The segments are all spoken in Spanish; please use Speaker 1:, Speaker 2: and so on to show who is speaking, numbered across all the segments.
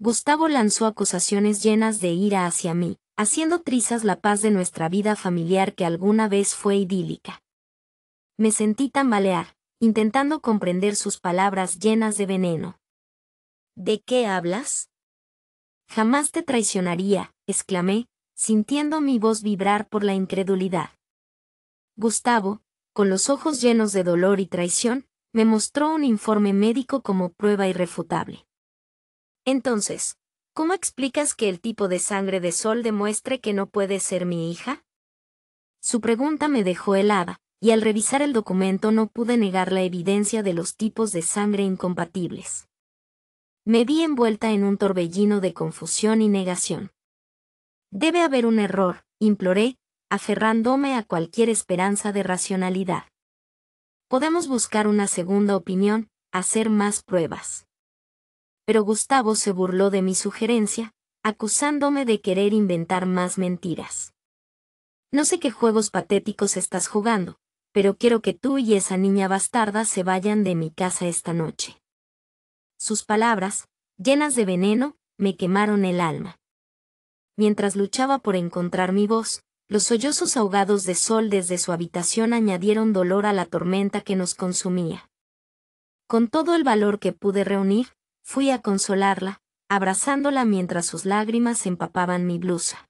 Speaker 1: Gustavo lanzó acusaciones llenas de ira hacia mí, haciendo trizas la paz de nuestra vida familiar que alguna vez fue idílica. Me sentí tambalear, intentando comprender sus palabras llenas de veneno. ¿De qué hablas? Jamás te traicionaría, exclamé, sintiendo mi voz vibrar por la incredulidad. Gustavo, con los ojos llenos de dolor y traición, me mostró un informe médico como prueba irrefutable. Entonces, ¿cómo explicas que el tipo de sangre de sol demuestre que no puede ser mi hija? Su pregunta me dejó helada, y al revisar el documento no pude negar la evidencia de los tipos de sangre incompatibles. Me vi envuelta en un torbellino de confusión y negación. Debe haber un error, imploré, aferrándome a cualquier esperanza de racionalidad. Podemos buscar una segunda opinión, hacer más pruebas pero Gustavo se burló de mi sugerencia, acusándome de querer inventar más mentiras. No sé qué juegos patéticos estás jugando, pero quiero que tú y esa niña bastarda se vayan de mi casa esta noche. Sus palabras, llenas de veneno, me quemaron el alma. Mientras luchaba por encontrar mi voz, los sollozos ahogados de sol desde su habitación añadieron dolor a la tormenta que nos consumía. Con todo el valor que pude reunir, Fui a consolarla, abrazándola mientras sus lágrimas empapaban mi blusa.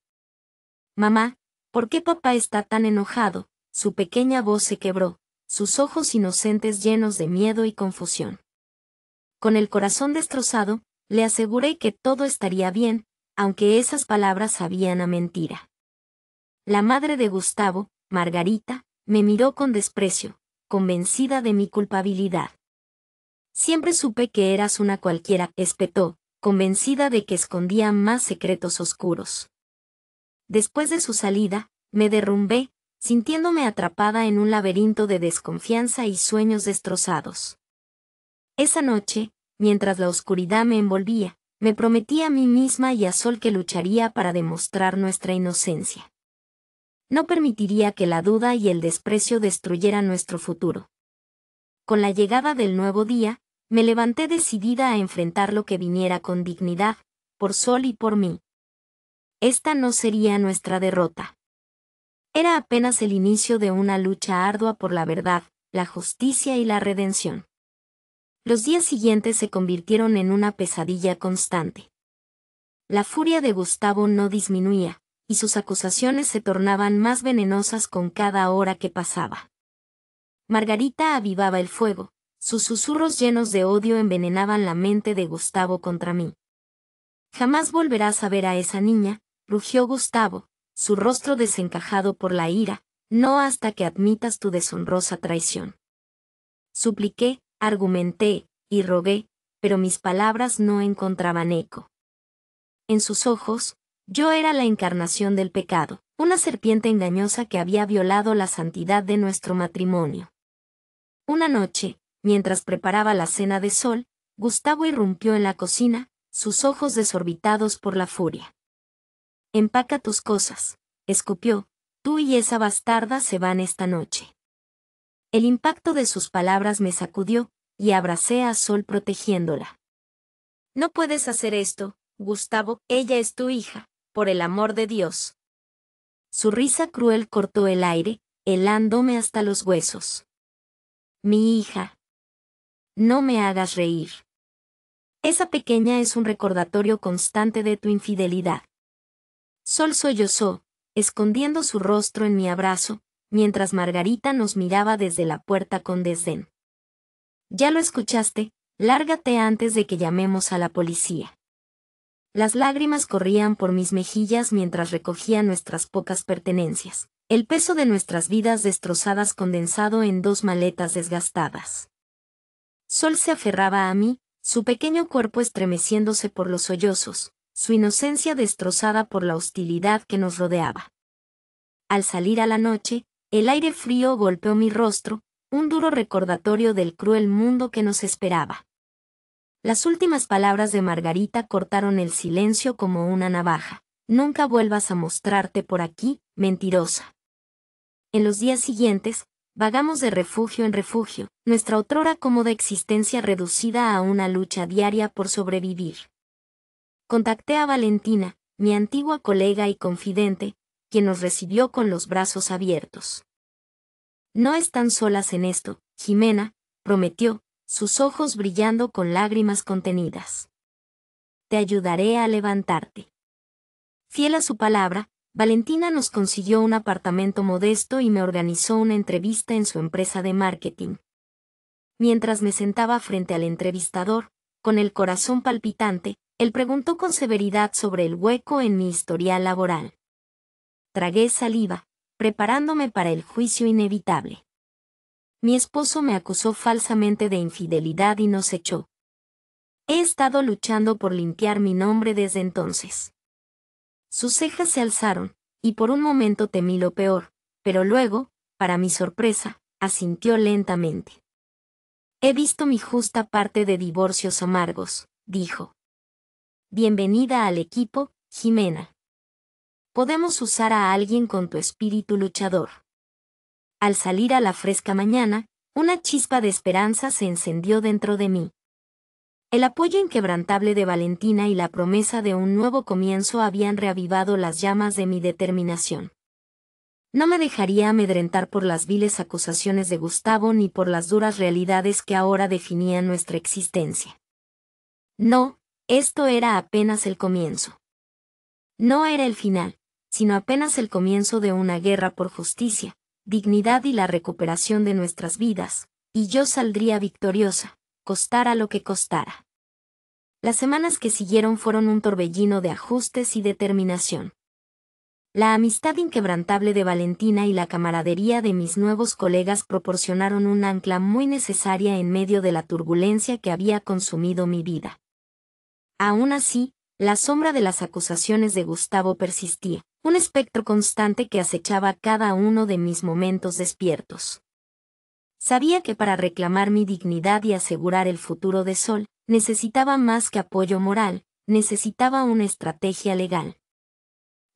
Speaker 1: Mamá, ¿por qué papá está tan enojado? Su pequeña voz se quebró, sus ojos inocentes llenos de miedo y confusión. Con el corazón destrozado, le aseguré que todo estaría bien, aunque esas palabras sabían a mentira. La madre de Gustavo, Margarita, me miró con desprecio, convencida de mi culpabilidad. Siempre supe que eras una cualquiera, espetó, convencida de que escondía más secretos oscuros. Después de su salida, me derrumbé, sintiéndome atrapada en un laberinto de desconfianza y sueños destrozados. Esa noche, mientras la oscuridad me envolvía, me prometí a mí misma y a Sol que lucharía para demostrar nuestra inocencia. No permitiría que la duda y el desprecio destruyeran nuestro futuro. Con la llegada del nuevo día, me levanté decidida a enfrentar lo que viniera con dignidad, por Sol y por mí. Esta no sería nuestra derrota. Era apenas el inicio de una lucha ardua por la verdad, la justicia y la redención. Los días siguientes se convirtieron en una pesadilla constante. La furia de Gustavo no disminuía, y sus acusaciones se tornaban más venenosas con cada hora que pasaba. Margarita avivaba el fuego, sus susurros llenos de odio envenenaban la mente de Gustavo contra mí. Jamás volverás a ver a esa niña, rugió Gustavo, su rostro desencajado por la ira, no hasta que admitas tu deshonrosa traición. Supliqué, argumenté, y rogué, pero mis palabras no encontraban eco. En sus ojos, yo era la encarnación del pecado, una serpiente engañosa que había violado la santidad de nuestro matrimonio. Una noche, Mientras preparaba la cena de sol, Gustavo irrumpió en la cocina, sus ojos desorbitados por la furia. Empaca tus cosas, escupió, tú y esa bastarda se van esta noche. El impacto de sus palabras me sacudió, y abracé a Sol protegiéndola. No puedes hacer esto, Gustavo, ella es tu hija, por el amor de Dios. Su risa cruel cortó el aire, helándome hasta los huesos. Mi hija, no me hagas reír. Esa pequeña es un recordatorio constante de tu infidelidad. Sol sollozó, escondiendo su rostro en mi abrazo, mientras Margarita nos miraba desde la puerta con desdén. Ya lo escuchaste, lárgate antes de que llamemos a la policía. Las lágrimas corrían por mis mejillas mientras recogía nuestras pocas pertenencias, el peso de nuestras vidas destrozadas condensado en dos maletas desgastadas. Sol se aferraba a mí, su pequeño cuerpo estremeciéndose por los sollozos, su inocencia destrozada por la hostilidad que nos rodeaba. Al salir a la noche, el aire frío golpeó mi rostro, un duro recordatorio del cruel mundo que nos esperaba. Las últimas palabras de Margarita cortaron el silencio como una navaja. Nunca vuelvas a mostrarte por aquí, mentirosa. En los días siguientes, Vagamos de refugio en refugio, nuestra otrora cómoda existencia reducida a una lucha diaria por sobrevivir. Contacté a Valentina, mi antigua colega y confidente, quien nos recibió con los brazos abiertos. No están solas en esto, Jimena, prometió, sus ojos brillando con lágrimas contenidas. Te ayudaré a levantarte. Fiel a su palabra, Valentina nos consiguió un apartamento modesto y me organizó una entrevista en su empresa de marketing. Mientras me sentaba frente al entrevistador, con el corazón palpitante, él preguntó con severidad sobre el hueco en mi historial laboral. Tragué saliva, preparándome para el juicio inevitable. Mi esposo me acusó falsamente de infidelidad y nos echó. He estado luchando por limpiar mi nombre desde entonces. Sus cejas se alzaron, y por un momento temí lo peor, pero luego, para mi sorpresa, asintió lentamente. He visto mi justa parte de divorcios amargos, dijo. Bienvenida al equipo, Jimena. Podemos usar a alguien con tu espíritu luchador. Al salir a la fresca mañana, una chispa de esperanza se encendió dentro de mí. El apoyo inquebrantable de Valentina y la promesa de un nuevo comienzo habían reavivado las llamas de mi determinación. No me dejaría amedrentar por las viles acusaciones de Gustavo ni por las duras realidades que ahora definían nuestra existencia. No, esto era apenas el comienzo. No era el final, sino apenas el comienzo de una guerra por justicia, dignidad y la recuperación de nuestras vidas, y yo saldría victoriosa, costara lo que costara. Las semanas que siguieron fueron un torbellino de ajustes y determinación. La amistad inquebrantable de Valentina y la camaradería de mis nuevos colegas proporcionaron un ancla muy necesaria en medio de la turbulencia que había consumido mi vida. Aún así, la sombra de las acusaciones de Gustavo persistía, un espectro constante que acechaba cada uno de mis momentos despiertos. Sabía que para reclamar mi dignidad y asegurar el futuro de Sol, necesitaba más que apoyo moral, necesitaba una estrategia legal.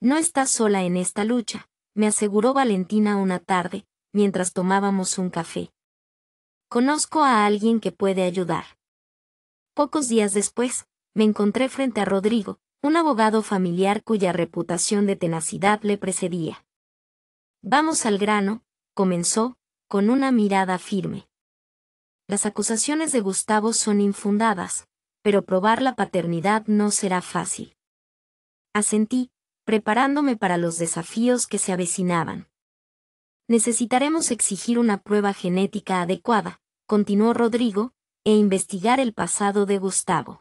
Speaker 1: No está sola en esta lucha, me aseguró Valentina una tarde, mientras tomábamos un café. Conozco a alguien que puede ayudar. Pocos días después, me encontré frente a Rodrigo, un abogado familiar cuya reputación de tenacidad le precedía. Vamos al grano, comenzó, con una mirada firme. Las acusaciones de Gustavo son infundadas, pero probar la paternidad no será fácil. Asentí, preparándome para los desafíos que se avecinaban. Necesitaremos exigir una prueba genética adecuada, continuó Rodrigo, e investigar el pasado de Gustavo.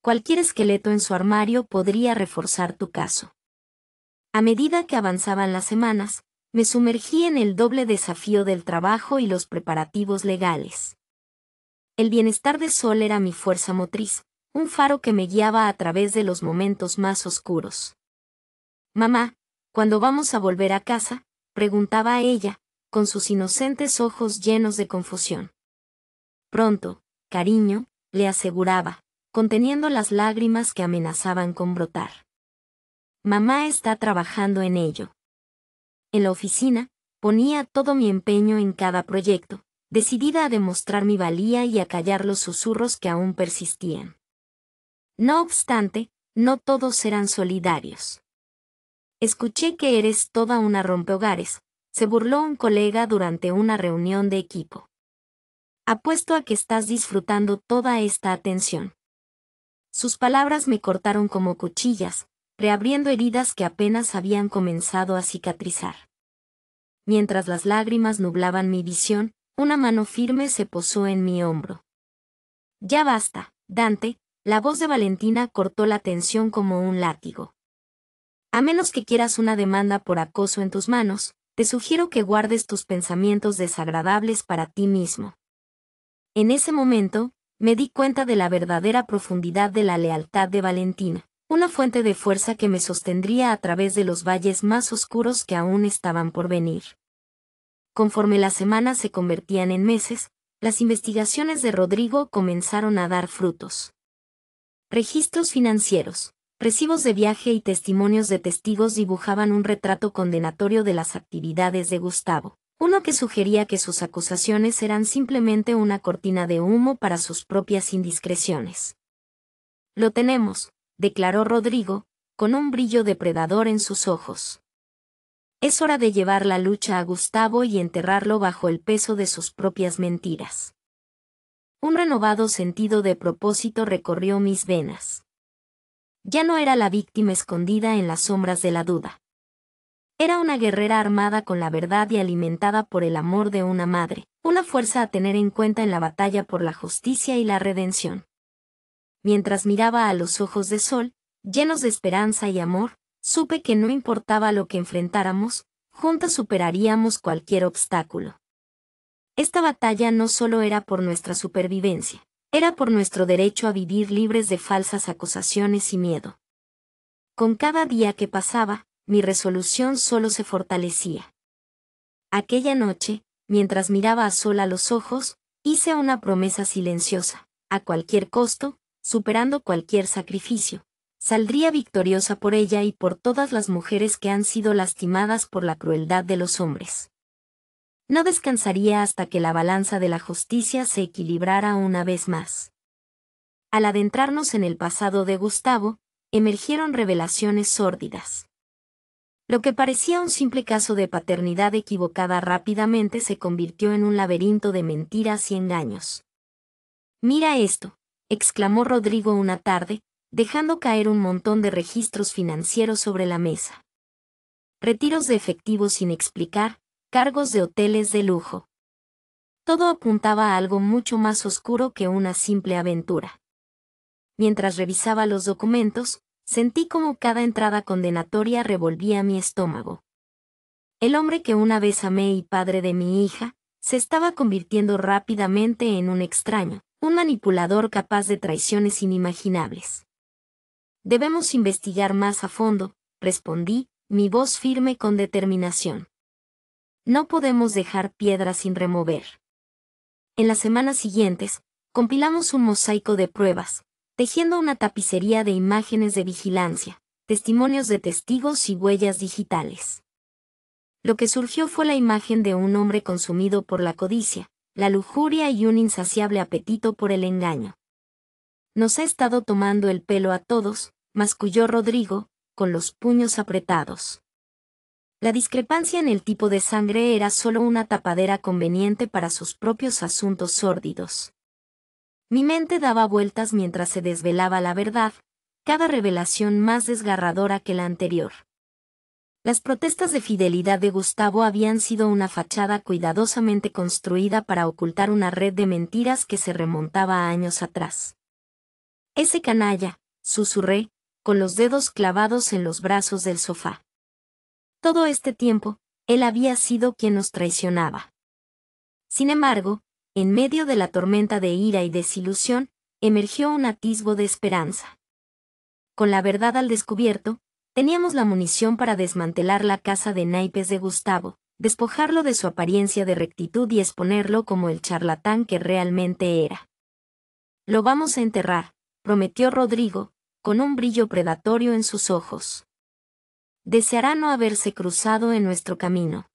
Speaker 1: Cualquier esqueleto en su armario podría reforzar tu caso. A medida que avanzaban las semanas, me sumergí en el doble desafío del trabajo y los preparativos legales. El bienestar de Sol era mi fuerza motriz, un faro que me guiaba a través de los momentos más oscuros. Mamá, ¿cuándo vamos a volver a casa? preguntaba a ella, con sus inocentes ojos llenos de confusión. Pronto, cariño, le aseguraba, conteniendo las lágrimas que amenazaban con brotar. Mamá está trabajando en ello en la oficina, ponía todo mi empeño en cada proyecto, decidida a demostrar mi valía y a callar los susurros que aún persistían. No obstante, no todos eran solidarios. Escuché que eres toda una rompehogares, se burló un colega durante una reunión de equipo. Apuesto a que estás disfrutando toda esta atención. Sus palabras me cortaron como cuchillas, reabriendo heridas que apenas habían comenzado a cicatrizar. Mientras las lágrimas nublaban mi visión, una mano firme se posó en mi hombro. Ya basta, Dante, la voz de Valentina cortó la tensión como un látigo. A menos que quieras una demanda por acoso en tus manos, te sugiero que guardes tus pensamientos desagradables para ti mismo. En ese momento, me di cuenta de la verdadera profundidad de la lealtad de Valentina una fuente de fuerza que me sostendría a través de los valles más oscuros que aún estaban por venir. Conforme las semanas se convertían en meses, las investigaciones de Rodrigo comenzaron a dar frutos. Registros financieros, recibos de viaje y testimonios de testigos dibujaban un retrato condenatorio de las actividades de Gustavo, uno que sugería que sus acusaciones eran simplemente una cortina de humo para sus propias indiscreciones. Lo tenemos, declaró Rodrigo, con un brillo depredador en sus ojos. Es hora de llevar la lucha a Gustavo y enterrarlo bajo el peso de sus propias mentiras. Un renovado sentido de propósito recorrió mis venas. Ya no era la víctima escondida en las sombras de la duda. Era una guerrera armada con la verdad y alimentada por el amor de una madre, una fuerza a tener en cuenta en la batalla por la justicia y la redención mientras miraba a los ojos de sol, llenos de esperanza y amor, supe que no importaba lo que enfrentáramos, juntos superaríamos cualquier obstáculo. Esta batalla no solo era por nuestra supervivencia, era por nuestro derecho a vivir libres de falsas acusaciones y miedo. Con cada día que pasaba, mi resolución solo se fortalecía. Aquella noche, mientras miraba a Sol a los ojos, hice una promesa silenciosa. A cualquier costo, superando cualquier sacrificio. Saldría victoriosa por ella y por todas las mujeres que han sido lastimadas por la crueldad de los hombres. No descansaría hasta que la balanza de la justicia se equilibrara una vez más. Al adentrarnos en el pasado de Gustavo, emergieron revelaciones sórdidas. Lo que parecía un simple caso de paternidad equivocada rápidamente se convirtió en un laberinto de mentiras y engaños. Mira esto, exclamó Rodrigo una tarde, dejando caer un montón de registros financieros sobre la mesa. Retiros de efectivo sin explicar, cargos de hoteles de lujo. Todo apuntaba a algo mucho más oscuro que una simple aventura. Mientras revisaba los documentos, sentí como cada entrada condenatoria revolvía mi estómago. El hombre que una vez amé y padre de mi hija, se estaba convirtiendo rápidamente en un extraño, un manipulador capaz de traiciones inimaginables. Debemos investigar más a fondo, respondí, mi voz firme con determinación. No podemos dejar piedra sin remover. En las semanas siguientes, compilamos un mosaico de pruebas, tejiendo una tapicería de imágenes de vigilancia, testimonios de testigos y huellas digitales. Lo que surgió fue la imagen de un hombre consumido por la codicia, la lujuria y un insaciable apetito por el engaño. Nos ha estado tomando el pelo a todos, masculló Rodrigo, con los puños apretados. La discrepancia en el tipo de sangre era solo una tapadera conveniente para sus propios asuntos sórdidos. Mi mente daba vueltas mientras se desvelaba la verdad, cada revelación más desgarradora que la anterior. Las protestas de fidelidad de Gustavo habían sido una fachada cuidadosamente construida para ocultar una red de mentiras que se remontaba años atrás. Ese canalla, susurré, con los dedos clavados en los brazos del sofá. Todo este tiempo, él había sido quien nos traicionaba. Sin embargo, en medio de la tormenta de ira y desilusión, emergió un atisbo de esperanza. Con la verdad al descubierto, Teníamos la munición para desmantelar la casa de naipes de Gustavo, despojarlo de su apariencia de rectitud y exponerlo como el charlatán que realmente era. Lo vamos a enterrar, prometió Rodrigo, con un brillo predatorio en sus ojos. Deseará no haberse cruzado en nuestro camino.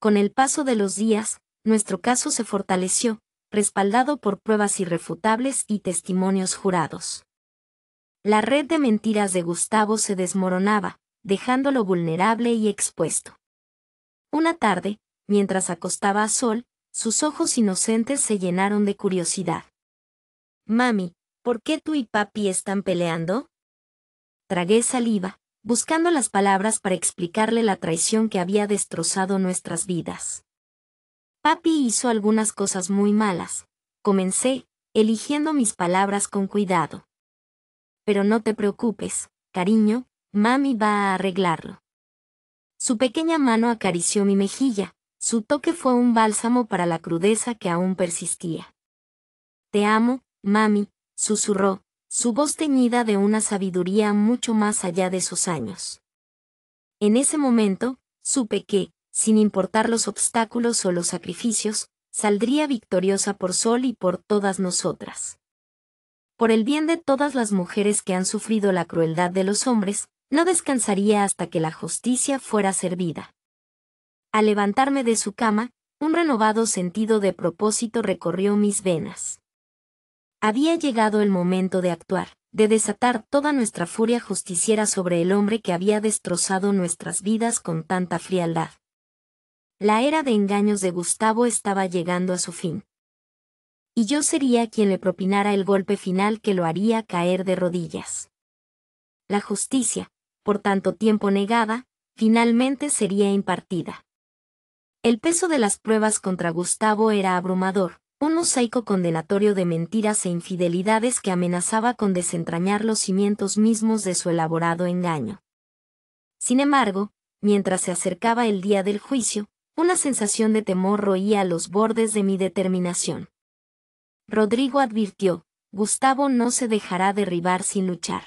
Speaker 1: Con el paso de los días, nuestro caso se fortaleció, respaldado por pruebas irrefutables y testimonios jurados. La red de mentiras de Gustavo se desmoronaba, dejándolo vulnerable y expuesto. Una tarde, mientras acostaba a Sol, sus ojos inocentes se llenaron de curiosidad. Mami, ¿por qué tú y papi están peleando? Tragué saliva, buscando las palabras para explicarle la traición que había destrozado nuestras vidas. Papi hizo algunas cosas muy malas. Comencé, eligiendo mis palabras con cuidado pero no te preocupes, cariño, mami va a arreglarlo. Su pequeña mano acarició mi mejilla, su toque fue un bálsamo para la crudeza que aún persistía. Te amo, mami, susurró, su voz teñida de una sabiduría mucho más allá de sus años. En ese momento, supe que, sin importar los obstáculos o los sacrificios, saldría victoriosa por Sol y por todas nosotras por el bien de todas las mujeres que han sufrido la crueldad de los hombres, no descansaría hasta que la justicia fuera servida. Al levantarme de su cama, un renovado sentido de propósito recorrió mis venas. Había llegado el momento de actuar, de desatar toda nuestra furia justiciera sobre el hombre que había destrozado nuestras vidas con tanta frialdad. La era de engaños de Gustavo estaba llegando a su fin y yo sería quien le propinara el golpe final que lo haría caer de rodillas. La justicia, por tanto tiempo negada, finalmente sería impartida. El peso de las pruebas contra Gustavo era abrumador, un mosaico condenatorio de mentiras e infidelidades que amenazaba con desentrañar los cimientos mismos de su elaborado engaño. Sin embargo, mientras se acercaba el día del juicio, una sensación de temor roía los bordes de mi determinación. Rodrigo advirtió, Gustavo no se dejará derribar sin luchar.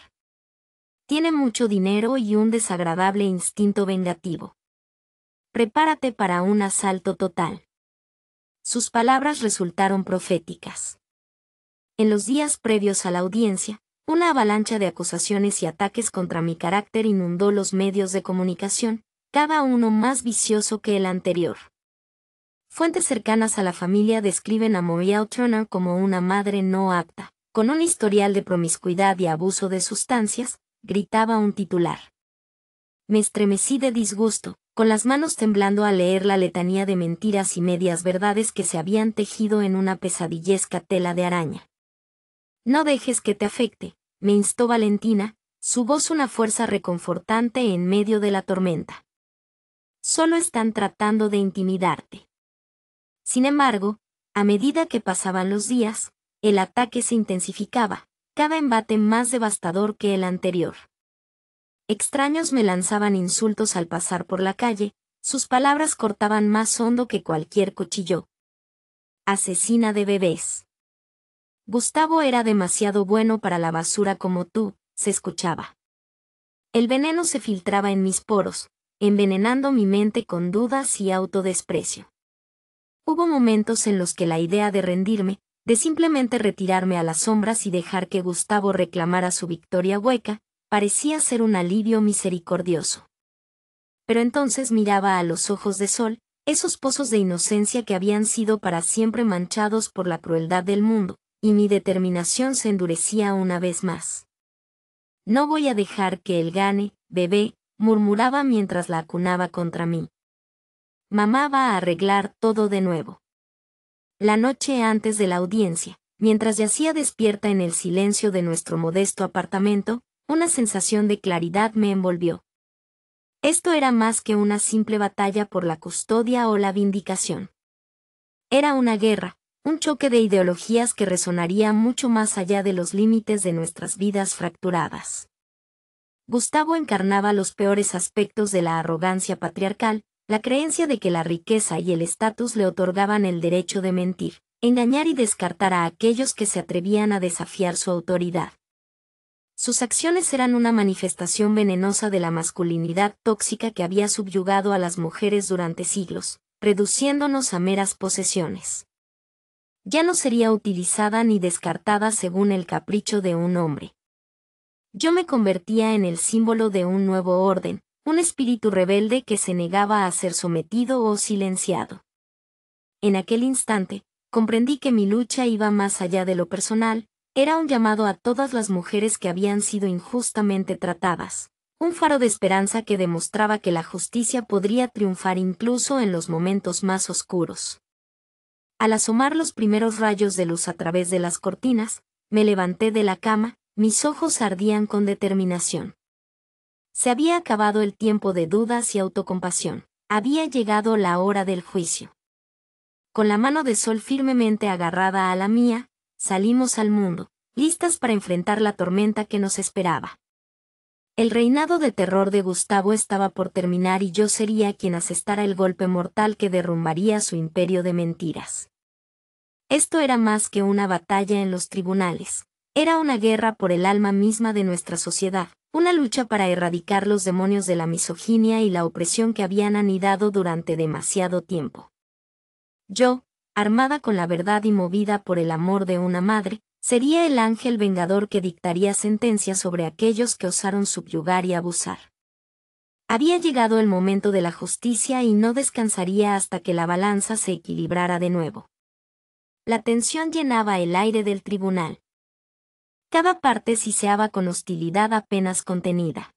Speaker 1: Tiene mucho dinero y un desagradable instinto vengativo. Prepárate para un asalto total. Sus palabras resultaron proféticas. En los días previos a la audiencia, una avalancha de acusaciones y ataques contra mi carácter inundó los medios de comunicación, cada uno más vicioso que el anterior. Fuentes cercanas a la familia describen a Morial Turner como una madre no apta, con un historial de promiscuidad y abuso de sustancias, gritaba un titular. Me estremecí de disgusto, con las manos temblando al leer la letanía de mentiras y medias verdades que se habían tejido en una pesadillesca tela de araña. No dejes que te afecte, me instó Valentina, su voz una fuerza reconfortante en medio de la tormenta. Solo están tratando de intimidarte. Sin embargo, a medida que pasaban los días, el ataque se intensificaba, cada embate más devastador que el anterior. Extraños me lanzaban insultos al pasar por la calle, sus palabras cortaban más hondo que cualquier cuchillo. Asesina de bebés. Gustavo era demasiado bueno para la basura como tú, se escuchaba. El veneno se filtraba en mis poros, envenenando mi mente con dudas y autodesprecio. Hubo momentos en los que la idea de rendirme, de simplemente retirarme a las sombras y dejar que Gustavo reclamara su victoria hueca, parecía ser un alivio misericordioso. Pero entonces miraba a los ojos de Sol, esos pozos de inocencia que habían sido para siempre manchados por la crueldad del mundo, y mi determinación se endurecía una vez más. No voy a dejar que él gane, bebé, murmuraba mientras la acunaba contra mí. Mamá va a arreglar todo de nuevo. La noche antes de la audiencia, mientras yacía despierta en el silencio de nuestro modesto apartamento, una sensación de claridad me envolvió. Esto era más que una simple batalla por la custodia o la vindicación. Era una guerra, un choque de ideologías que resonaría mucho más allá de los límites de nuestras vidas fracturadas. Gustavo encarnaba los peores aspectos de la arrogancia patriarcal, la creencia de que la riqueza y el estatus le otorgaban el derecho de mentir, engañar y descartar a aquellos que se atrevían a desafiar su autoridad. Sus acciones eran una manifestación venenosa de la masculinidad tóxica que había subyugado a las mujeres durante siglos, reduciéndonos a meras posesiones. Ya no sería utilizada ni descartada según el capricho de un hombre. Yo me convertía en el símbolo de un nuevo orden, un espíritu rebelde que se negaba a ser sometido o silenciado. En aquel instante, comprendí que mi lucha iba más allá de lo personal, era un llamado a todas las mujeres que habían sido injustamente tratadas, un faro de esperanza que demostraba que la justicia podría triunfar incluso en los momentos más oscuros. Al asomar los primeros rayos de luz a través de las cortinas, me levanté de la cama, mis ojos ardían con determinación. Se había acabado el tiempo de dudas y autocompasión. Había llegado la hora del juicio. Con la mano de Sol firmemente agarrada a la mía, salimos al mundo, listas para enfrentar la tormenta que nos esperaba. El reinado de terror de Gustavo estaba por terminar y yo sería quien asestara el golpe mortal que derrumbaría su imperio de mentiras. Esto era más que una batalla en los tribunales, era una guerra por el alma misma de nuestra sociedad, una lucha para erradicar los demonios de la misoginia y la opresión que habían anidado durante demasiado tiempo. Yo, armada con la verdad y movida por el amor de una madre, sería el ángel vengador que dictaría sentencia sobre aquellos que osaron subyugar y abusar. Había llegado el momento de la justicia y no descansaría hasta que la balanza se equilibrara de nuevo. La tensión llenaba el aire del tribunal. Cada parte siseaba con hostilidad apenas contenida.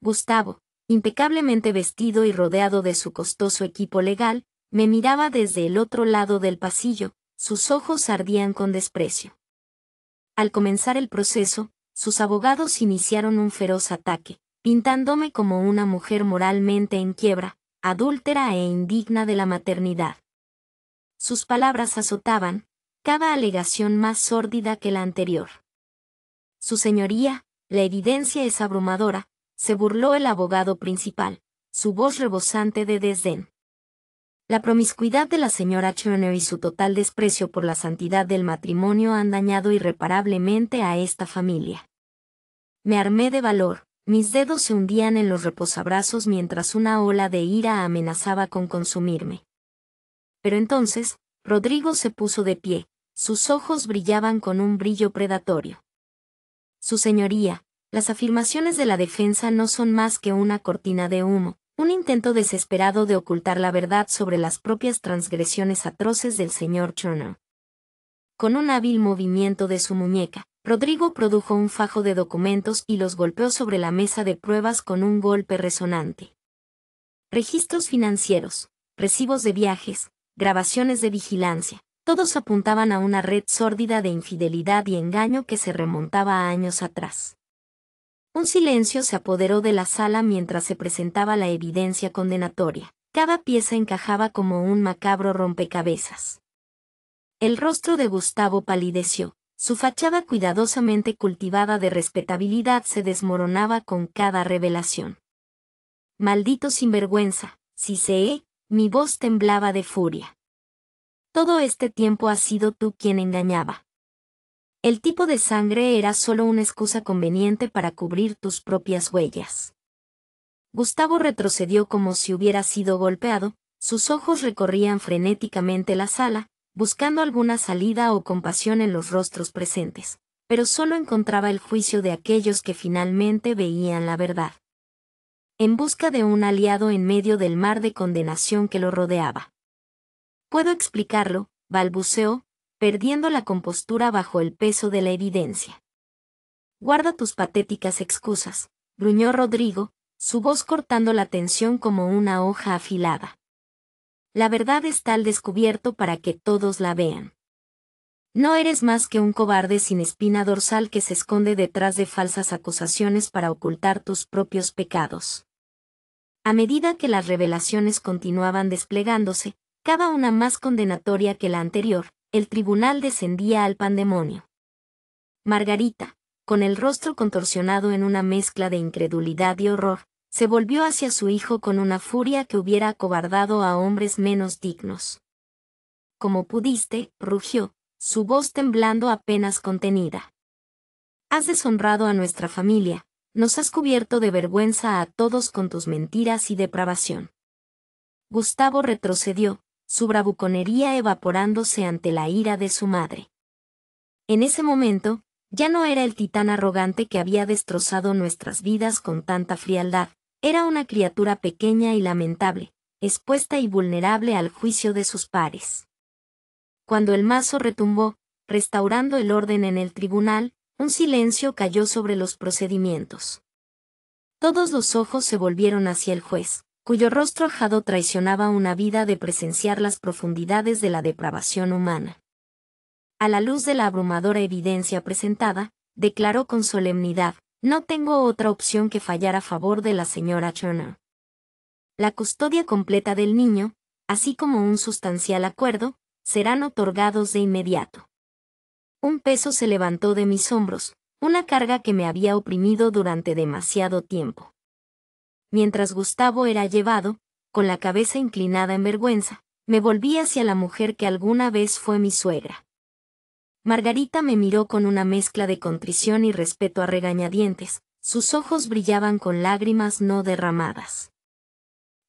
Speaker 1: Gustavo, impecablemente vestido y rodeado de su costoso equipo legal, me miraba desde el otro lado del pasillo, sus ojos ardían con desprecio. Al comenzar el proceso, sus abogados iniciaron un feroz ataque, pintándome como una mujer moralmente en quiebra, adúltera e indigna de la maternidad. Sus palabras azotaban, cada alegación más sórdida que la anterior. Su señoría, la evidencia es abrumadora, se burló el abogado principal, su voz rebosante de desdén. La promiscuidad de la señora Turner y su total desprecio por la santidad del matrimonio han dañado irreparablemente a esta familia. Me armé de valor, mis dedos se hundían en los reposabrazos mientras una ola de ira amenazaba con consumirme. Pero entonces, Rodrigo se puso de pie, sus ojos brillaban con un brillo predatorio. Su señoría, las afirmaciones de la defensa no son más que una cortina de humo, un intento desesperado de ocultar la verdad sobre las propias transgresiones atroces del señor Turner. Con un hábil movimiento de su muñeca, Rodrigo produjo un fajo de documentos y los golpeó sobre la mesa de pruebas con un golpe resonante. Registros financieros, recibos de viajes, grabaciones de vigilancia, todos apuntaban a una red sórdida de infidelidad y engaño que se remontaba a años atrás. Un silencio se apoderó de la sala mientras se presentaba la evidencia condenatoria. Cada pieza encajaba como un macabro rompecabezas. El rostro de Gustavo palideció. Su fachada cuidadosamente cultivada de respetabilidad se desmoronaba con cada revelación. Maldito sinvergüenza, si se mi voz temblaba de furia. Todo este tiempo has sido tú quien engañaba. El tipo de sangre era solo una excusa conveniente para cubrir tus propias huellas. Gustavo retrocedió como si hubiera sido golpeado, sus ojos recorrían frenéticamente la sala, buscando alguna salida o compasión en los rostros presentes, pero solo encontraba el juicio de aquellos que finalmente veían la verdad. En busca de un aliado en medio del mar de condenación que lo rodeaba. Puedo explicarlo, balbuceó, perdiendo la compostura bajo el peso de la evidencia. Guarda tus patéticas excusas, gruñó Rodrigo, su voz cortando la tensión como una hoja afilada. La verdad está al descubierto para que todos la vean. No eres más que un cobarde sin espina dorsal que se esconde detrás de falsas acusaciones para ocultar tus propios pecados. A medida que las revelaciones continuaban desplegándose, cada una más condenatoria que la anterior, el tribunal descendía al pandemonio. Margarita, con el rostro contorsionado en una mezcla de incredulidad y horror, se volvió hacia su hijo con una furia que hubiera acobardado a hombres menos dignos. Como pudiste, rugió, su voz temblando apenas contenida. Has deshonrado a nuestra familia, nos has cubierto de vergüenza a todos con tus mentiras y depravación. Gustavo retrocedió, su bravuconería evaporándose ante la ira de su madre. En ese momento, ya no era el titán arrogante que había destrozado nuestras vidas con tanta frialdad, era una criatura pequeña y lamentable, expuesta y vulnerable al juicio de sus pares. Cuando el mazo retumbó, restaurando el orden en el tribunal, un silencio cayó sobre los procedimientos. Todos los ojos se volvieron hacia el juez, cuyo rostro ajado traicionaba una vida de presenciar las profundidades de la depravación humana. A la luz de la abrumadora evidencia presentada, declaró con solemnidad, no tengo otra opción que fallar a favor de la señora Turner. La custodia completa del niño, así como un sustancial acuerdo, serán otorgados de inmediato. Un peso se levantó de mis hombros, una carga que me había oprimido durante demasiado tiempo mientras Gustavo era llevado, con la cabeza inclinada en vergüenza, me volví hacia la mujer que alguna vez fue mi suegra. Margarita me miró con una mezcla de contrición y respeto a regañadientes, sus ojos brillaban con lágrimas no derramadas.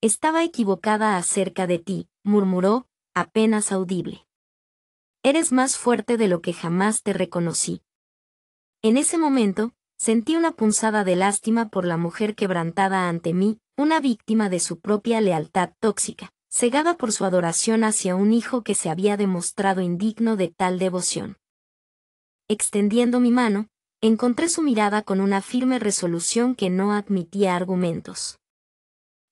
Speaker 1: Estaba equivocada acerca de ti, murmuró, apenas audible. Eres más fuerte de lo que jamás te reconocí. En ese momento, sentí una punzada de lástima por la mujer quebrantada ante mí, una víctima de su propia lealtad tóxica, cegada por su adoración hacia un hijo que se había demostrado indigno de tal devoción. Extendiendo mi mano, encontré su mirada con una firme resolución que no admitía argumentos.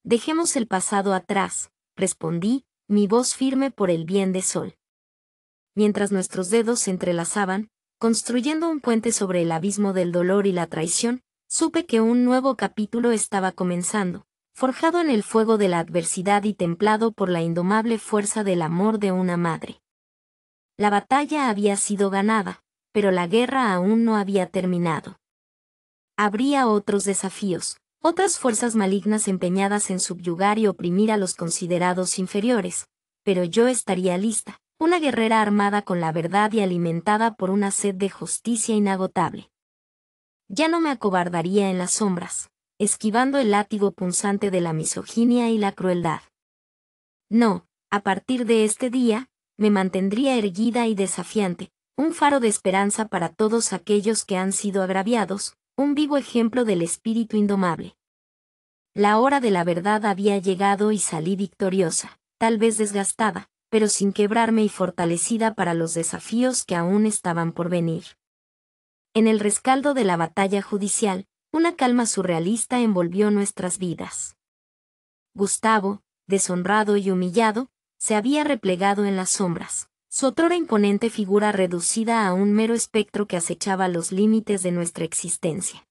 Speaker 1: Dejemos el pasado atrás, respondí, mi voz firme por el bien de Sol. Mientras nuestros dedos se entrelazaban, construyendo un puente sobre el abismo del dolor y la traición, supe que un nuevo capítulo estaba comenzando, forjado en el fuego de la adversidad y templado por la indomable fuerza del amor de una madre. La batalla había sido ganada, pero la guerra aún no había terminado. Habría otros desafíos, otras fuerzas malignas empeñadas en subyugar y oprimir a los considerados inferiores, pero yo estaría lista, una guerrera armada con la verdad y alimentada por una sed de justicia inagotable. Ya no me acobardaría en las sombras, esquivando el látigo punzante de la misoginia y la crueldad. No, a partir de este día, me mantendría erguida y desafiante, un faro de esperanza para todos aquellos que han sido agraviados, un vivo ejemplo del espíritu indomable. La hora de la verdad había llegado y salí victoriosa, tal vez desgastada, pero sin quebrarme y fortalecida para los desafíos que aún estaban por venir. En el rescaldo de la batalla judicial, una calma surrealista envolvió nuestras vidas. Gustavo, deshonrado y humillado, se había replegado en las sombras, su otrora imponente figura reducida a un mero espectro que acechaba los límites de nuestra existencia.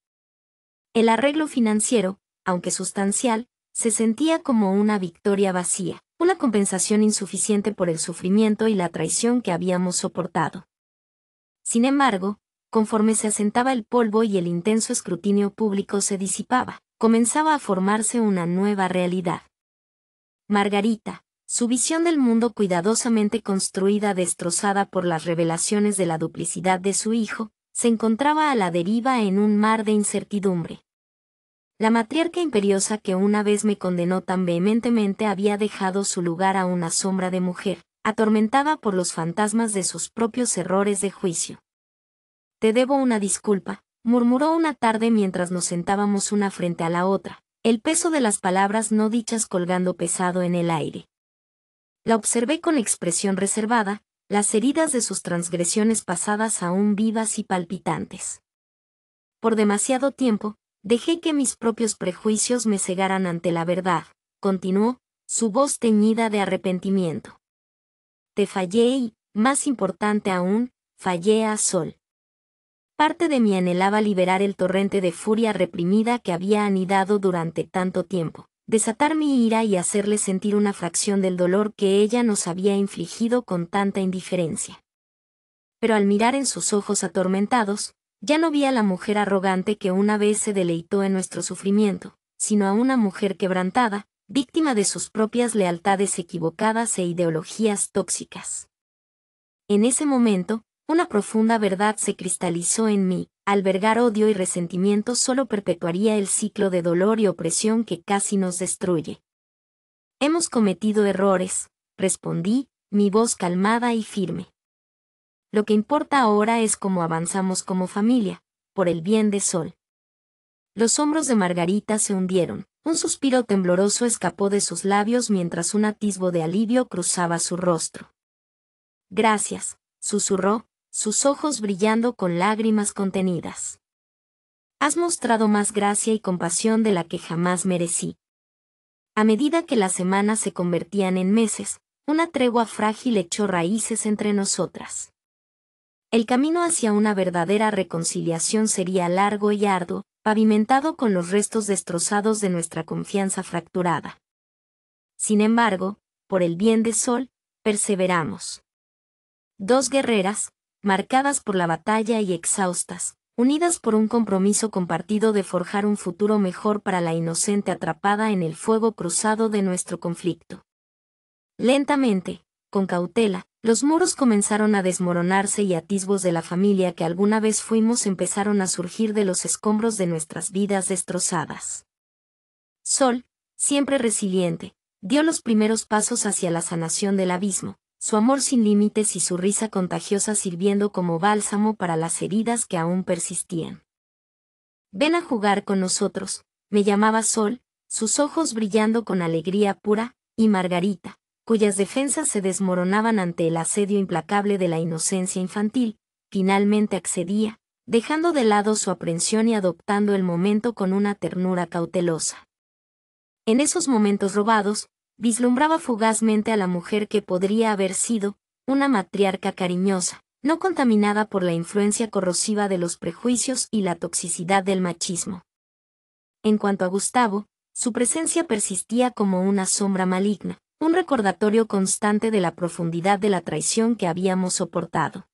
Speaker 1: El arreglo financiero, aunque sustancial, se sentía como una victoria vacía, una compensación insuficiente por el sufrimiento y la traición que habíamos soportado. Sin embargo, conforme se asentaba el polvo y el intenso escrutinio público se disipaba, comenzaba a formarse una nueva realidad. Margarita, su visión del mundo cuidadosamente construida destrozada por las revelaciones de la duplicidad de su hijo, se encontraba a la deriva en un mar de incertidumbre. La matriarca imperiosa que una vez me condenó tan vehementemente había dejado su lugar a una sombra de mujer, atormentada por los fantasmas de sus propios errores de juicio. Te debo una disculpa, murmuró una tarde mientras nos sentábamos una frente a la otra, el peso de las palabras no dichas colgando pesado en el aire. La observé con expresión reservada, las heridas de sus transgresiones pasadas aún vivas y palpitantes. Por demasiado tiempo, Dejé que mis propios prejuicios me cegaran ante la verdad, continuó, su voz teñida de arrepentimiento. Te fallé y, más importante aún, fallé a Sol. Parte de mí anhelaba liberar el torrente de furia reprimida que había anidado durante tanto tiempo, desatar mi ira y hacerle sentir una fracción del dolor que ella nos había infligido con tanta indiferencia. Pero al mirar en sus ojos atormentados, ya no vi a la mujer arrogante que una vez se deleitó en nuestro sufrimiento, sino a una mujer quebrantada, víctima de sus propias lealtades equivocadas e ideologías tóxicas. En ese momento, una profunda verdad se cristalizó en mí, albergar odio y resentimiento solo perpetuaría el ciclo de dolor y opresión que casi nos destruye. Hemos cometido errores, respondí, mi voz calmada y firme. Lo que importa ahora es cómo avanzamos como familia, por el bien de Sol. Los hombros de Margarita se hundieron. Un suspiro tembloroso escapó de sus labios mientras un atisbo de alivio cruzaba su rostro. Gracias, susurró, sus ojos brillando con lágrimas contenidas. Has mostrado más gracia y compasión de la que jamás merecí. A medida que las semanas se convertían en meses, una tregua frágil echó raíces entre nosotras. El camino hacia una verdadera reconciliación sería largo y arduo, pavimentado con los restos destrozados de nuestra confianza fracturada. Sin embargo, por el bien de Sol, perseveramos. Dos guerreras, marcadas por la batalla y exhaustas, unidas por un compromiso compartido de forjar un futuro mejor para la inocente atrapada en el fuego cruzado de nuestro conflicto. Lentamente, con cautela, los muros comenzaron a desmoronarse y atisbos de la familia que alguna vez fuimos empezaron a surgir de los escombros de nuestras vidas destrozadas. Sol, siempre resiliente, dio los primeros pasos hacia la sanación del abismo, su amor sin límites y su risa contagiosa sirviendo como bálsamo para las heridas que aún persistían. Ven a jugar con nosotros, me llamaba Sol, sus ojos brillando con alegría pura, y Margarita, cuyas defensas se desmoronaban ante el asedio implacable de la inocencia infantil, finalmente accedía, dejando de lado su aprensión y adoptando el momento con una ternura cautelosa. En esos momentos robados, vislumbraba fugazmente a la mujer que podría haber sido, una matriarca cariñosa, no contaminada por la influencia corrosiva de los prejuicios y la toxicidad del machismo. En cuanto a Gustavo, su presencia persistía como una sombra maligna, un recordatorio constante de la profundidad de la traición que habíamos soportado.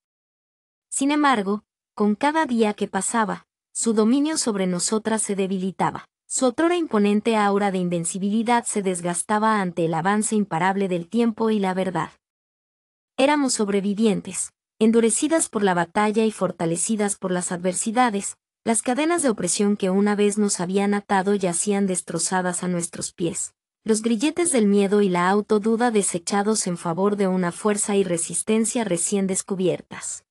Speaker 1: Sin embargo, con cada día que pasaba, su dominio sobre nosotras se debilitaba. Su otrora imponente aura de invencibilidad se desgastaba ante el avance imparable del tiempo y la verdad. Éramos sobrevivientes, endurecidas por la batalla y fortalecidas por las adversidades, las cadenas de opresión que una vez nos habían atado yacían destrozadas a nuestros pies los grilletes del miedo y la autoduda desechados en favor de una fuerza y resistencia recién descubiertas.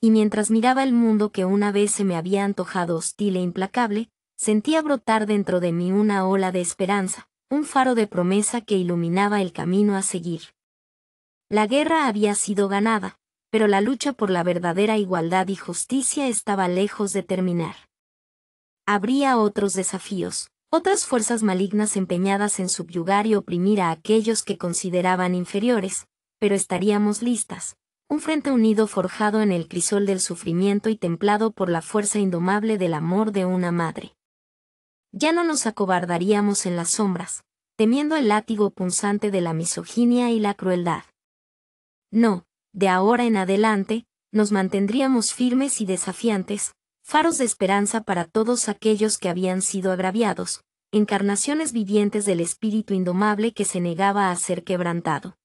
Speaker 1: Y mientras miraba el mundo que una vez se me había antojado hostil e implacable, sentía brotar dentro de mí una ola de esperanza, un faro de promesa que iluminaba el camino a seguir. La guerra había sido ganada, pero la lucha por la verdadera igualdad y justicia estaba lejos de terminar. Habría otros desafíos, otras fuerzas malignas empeñadas en subyugar y oprimir a aquellos que consideraban inferiores, pero estaríamos listas. Un frente unido forjado en el crisol del sufrimiento y templado por la fuerza indomable del amor de una madre. Ya no nos acobardaríamos en las sombras, temiendo el látigo punzante de la misoginia y la crueldad. No, de ahora en adelante, nos mantendríamos firmes y desafiantes, faros de esperanza para todos aquellos que habían sido agraviados, encarnaciones vivientes del espíritu indomable que se negaba a ser quebrantado.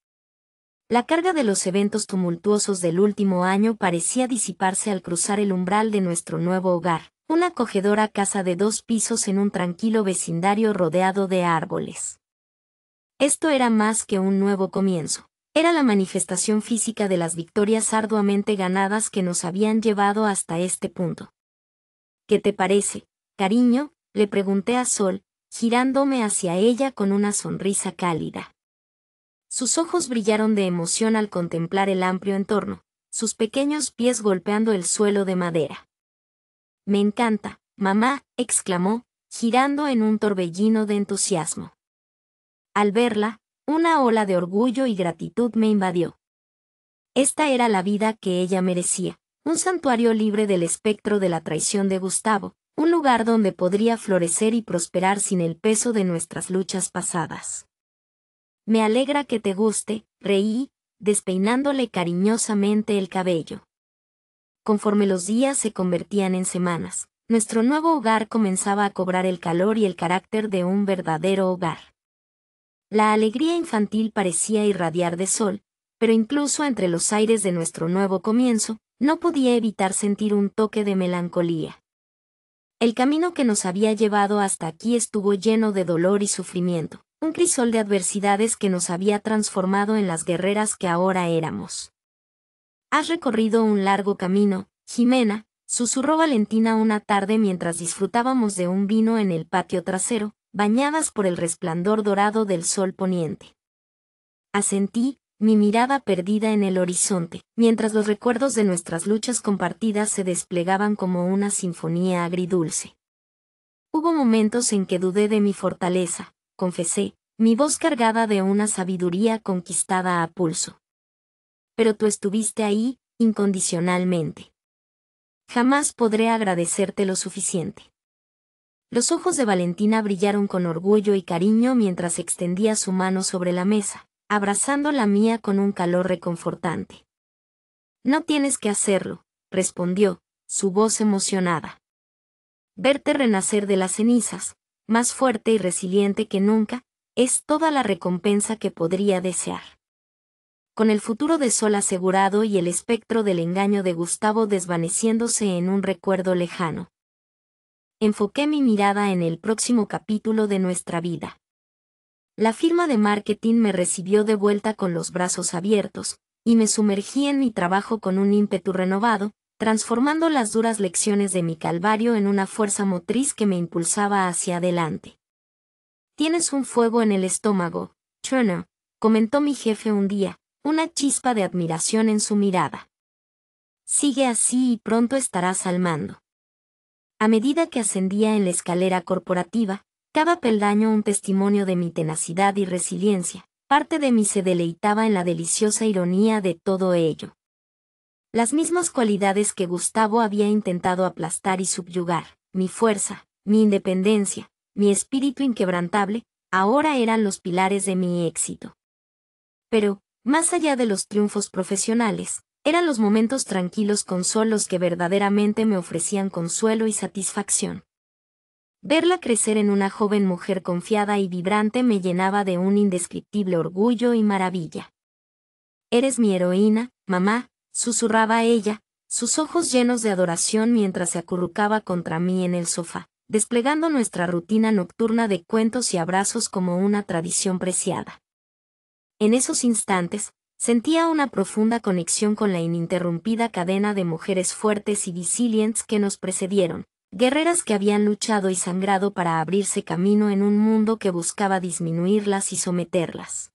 Speaker 1: La carga de los eventos tumultuosos del último año parecía disiparse al cruzar el umbral de nuestro nuevo hogar, una acogedora casa de dos pisos en un tranquilo vecindario rodeado de árboles. Esto era más que un nuevo comienzo, era la manifestación física de las victorias arduamente ganadas que nos habían llevado hasta este punto. ¿Qué te parece, cariño? le pregunté a Sol, girándome hacia ella con una sonrisa cálida. Sus ojos brillaron de emoción al contemplar el amplio entorno, sus pequeños pies golpeando el suelo de madera. Me encanta, mamá, exclamó, girando en un torbellino de entusiasmo. Al verla, una ola de orgullo y gratitud me invadió. Esta era la vida que ella merecía, un santuario libre del espectro de la traición de Gustavo, un lugar donde podría florecer y prosperar sin el peso de nuestras luchas pasadas. Me alegra que te guste, reí, despeinándole cariñosamente el cabello. Conforme los días se convertían en semanas, nuestro nuevo hogar comenzaba a cobrar el calor y el carácter de un verdadero hogar. La alegría infantil parecía irradiar de sol, pero incluso entre los aires de nuestro nuevo comienzo, no podía evitar sentir un toque de melancolía. El camino que nos había llevado hasta aquí estuvo lleno de dolor y sufrimiento, un crisol de adversidades que nos había transformado en las guerreras que ahora éramos. Has recorrido un largo camino, Jimena, susurró Valentina una tarde mientras disfrutábamos de un vino en el patio trasero, bañadas por el resplandor dorado del sol poniente. Asentí, mi mirada perdida en el horizonte, mientras los recuerdos de nuestras luchas compartidas se desplegaban como una sinfonía agridulce. Hubo momentos en que dudé de mi fortaleza, confesé, mi voz cargada de una sabiduría conquistada a pulso. Pero tú estuviste ahí, incondicionalmente. Jamás podré agradecerte lo suficiente. Los ojos de Valentina brillaron con orgullo y cariño mientras extendía su mano sobre la mesa, abrazando la mía con un calor reconfortante. No tienes que hacerlo, respondió, su voz emocionada. Verte renacer de las cenizas, más fuerte y resiliente que nunca, es toda la recompensa que podría desear. Con el futuro de Sol asegurado y el espectro del engaño de Gustavo desvaneciéndose en un recuerdo lejano. Enfoqué mi mirada en el próximo capítulo de nuestra vida. La firma de marketing me recibió de vuelta con los brazos abiertos, y me sumergí en mi trabajo con un ímpetu renovado, transformando las duras lecciones de mi calvario en una fuerza motriz que me impulsaba hacia adelante. Tienes un fuego en el estómago, Turner, comentó mi jefe un día, una chispa de admiración en su mirada. Sigue así y pronto estarás al mando. A medida que ascendía en la escalera corporativa, cada peldaño un testimonio de mi tenacidad y resiliencia, parte de mí se deleitaba en la deliciosa ironía de todo ello. Las mismas cualidades que Gustavo había intentado aplastar y subyugar, mi fuerza, mi independencia, mi espíritu inquebrantable, ahora eran los pilares de mi éxito. Pero, más allá de los triunfos profesionales, eran los momentos tranquilos con solos que verdaderamente me ofrecían consuelo y satisfacción. Verla crecer en una joven mujer confiada y vibrante me llenaba de un indescriptible orgullo y maravilla. Eres mi heroína, mamá, susurraba ella, sus ojos llenos de adoración mientras se acurrucaba contra mí en el sofá, desplegando nuestra rutina nocturna de cuentos y abrazos como una tradición preciada. En esos instantes, sentía una profunda conexión con la ininterrumpida cadena de mujeres fuertes y resilientes que nos precedieron, guerreras que habían luchado y sangrado para abrirse camino en un mundo que buscaba disminuirlas y someterlas.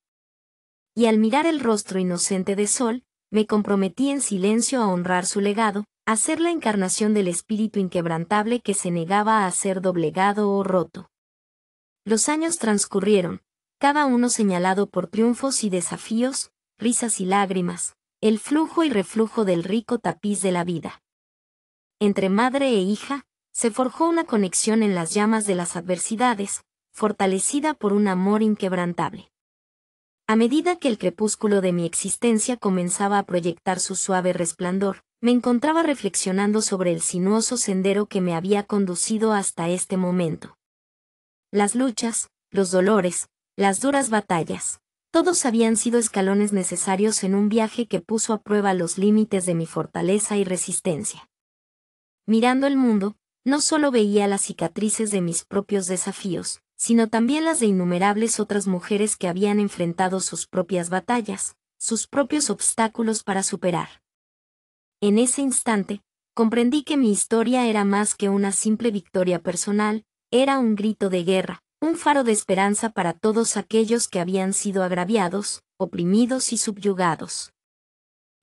Speaker 1: Y al mirar el rostro inocente de Sol, me comprometí en silencio a honrar su legado, a ser la encarnación del espíritu inquebrantable que se negaba a ser doblegado o roto. Los años transcurrieron, cada uno señalado por triunfos y desafíos, risas y lágrimas, el flujo y reflujo del rico tapiz de la vida. Entre madre e hija, se forjó una conexión en las llamas de las adversidades, fortalecida por un amor inquebrantable. A medida que el crepúsculo de mi existencia comenzaba a proyectar su suave resplandor, me encontraba reflexionando sobre el sinuoso sendero que me había conducido hasta este momento. Las luchas, los dolores, las duras batallas, todos habían sido escalones necesarios en un viaje que puso a prueba los límites de mi fortaleza y resistencia. Mirando el mundo, no solo veía las cicatrices de mis propios desafíos, sino también las de innumerables otras mujeres que habían enfrentado sus propias batallas, sus propios obstáculos para superar. En ese instante, comprendí que mi historia era más que una simple victoria personal, era un grito de guerra, un faro de esperanza para todos aquellos que habían sido agraviados, oprimidos y subyugados.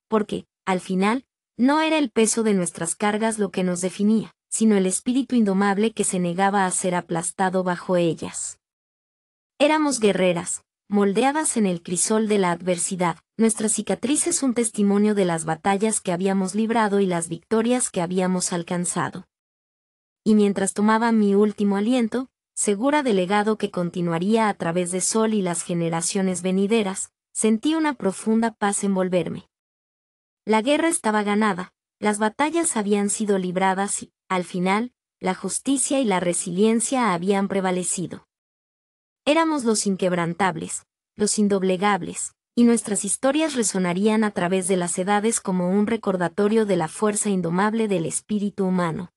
Speaker 1: Porque, al final, no era el peso de nuestras cargas lo que nos definía, sino el espíritu indomable que se negaba a ser aplastado bajo ellas. Éramos guerreras, moldeadas en el crisol de la adversidad, nuestra cicatriz es un testimonio de las batallas que habíamos librado y las victorias que habíamos alcanzado. Y mientras tomaba mi último aliento, segura del legado que continuaría a través de Sol y las generaciones venideras, sentí una profunda paz envolverme. La guerra estaba ganada, las batallas habían sido libradas y, al final, la justicia y la resiliencia habían prevalecido. Éramos los inquebrantables, los indoblegables, y nuestras historias resonarían a través de las edades como un recordatorio de la fuerza indomable del espíritu humano.